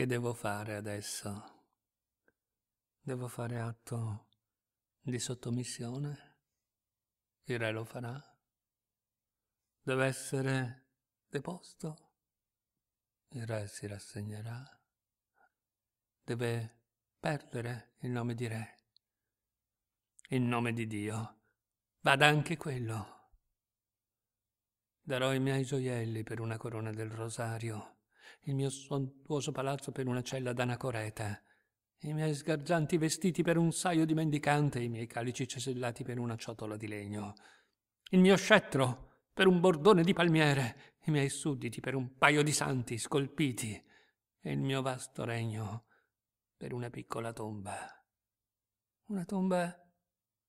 Che devo fare adesso? Devo fare atto di sottomissione? Il re lo farà? Deve essere deposto? Il re si rassegnerà? Deve perdere il nome di re? In nome di Dio, vada anche quello. Darò i miei gioielli per una corona del rosario il mio sontuoso palazzo per una cella d'anacoreta, i miei sgargianti vestiti per un saio di mendicante, i miei calici cesellati per una ciotola di legno, il mio scettro per un bordone di palmiere, i miei sudditi per un paio di santi scolpiti, e il mio vasto regno per una piccola tomba. Una tomba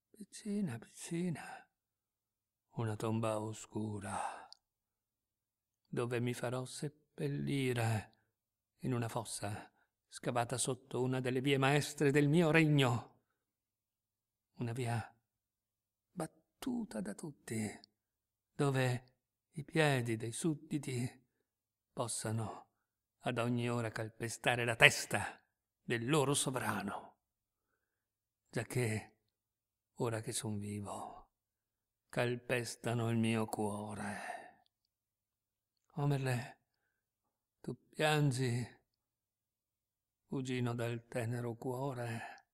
piccina, piccina, una tomba oscura, dove mi farò seppellire seppellire in una fossa scavata sotto una delle vie maestre del mio regno. Una via battuta da tutti, dove i piedi dei sudditi possano ad ogni ora calpestare la testa del loro sovrano. Giacché, ora che son vivo, calpestano il mio cuore. Omerle oh, tu piangi, cugino del tenero cuore.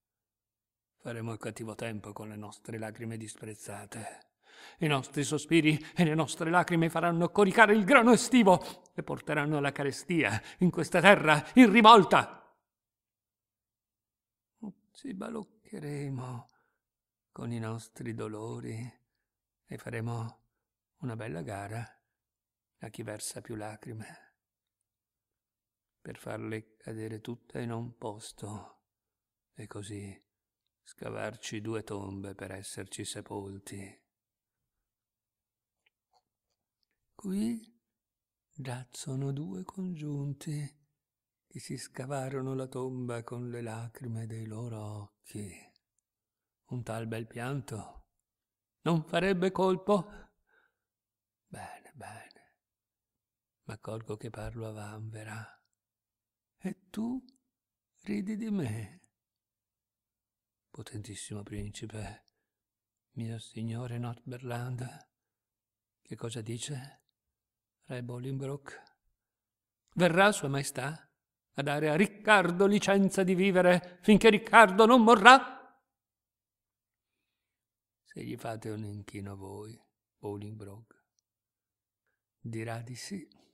Faremo il cattivo tempo con le nostre lacrime disprezzate. I nostri sospiri e le nostre lacrime faranno coricare il grano estivo e porteranno la carestia in questa terra in rivolta. Ci baloccheremo con i nostri dolori e faremo una bella gara a chi versa più lacrime per farle cadere tutte in un posto e così scavarci due tombe per esserci sepolti. Qui già sono due congiunti che si scavarono la tomba con le lacrime dei loro occhi. Un tal bel pianto non farebbe colpo? Bene, bene. ma M'accorgo che parlo a vanvera tu ridi di me? Potentissimo principe, mio signore Northumberland, che cosa dice? Re Bolingbroke? Verrà sua maestà a dare a Riccardo licenza di vivere finché Riccardo non morrà? Se gli fate un inchino voi, Bolingbroke, dirà di sì.